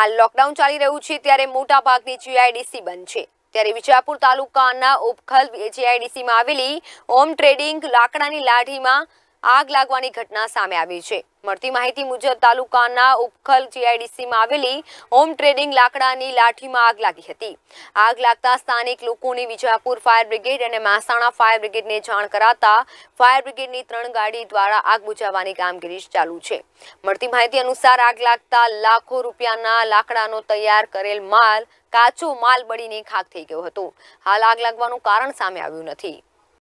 હાલ લોકડાઉન ચાલી રહ્યું છે ત્યારે મોટા ભાગની જીઆઈડીસી બંધ છે ત્યારે વિજાપુર તાલુકાના ઉપખલ જીઆઈડીસીમાં આવેલી હોમ ટ્રેડિંગ લાકડાની લાઠીમાં આગ લાગવાની ઘટના સામે આવી છે મળતી માહિતી મુજબ તાલુકાના ઉપખલ જીઆઈડીસીમાં આવેલી હોમ ટ્રેડિંગ લાકડાની લાઠીમાં આગ લાગી હતી આગ લાગતા સ્થાનિક લોકોની વિજાપુર ફાયર બ્રિગેડ અને મહેસાણા ફાયર બ્રિગેડને જાણ કરાતા ફાયર બ્રિગેડની ત્રણ ગાડી દ્વારા આગ બુઝાવવાની કામગીરી ચાલુ છે મળતી માહિતી અનુસાર આગ લાગતા લાખો રૂપિયાના લાકડાનો તૈયાર કરેલ માલ કાચો માલ બળીને ખાક થઈ ગયો હતો હાલ આગ લાગવાનું કારણ સામે આવ્યું નથી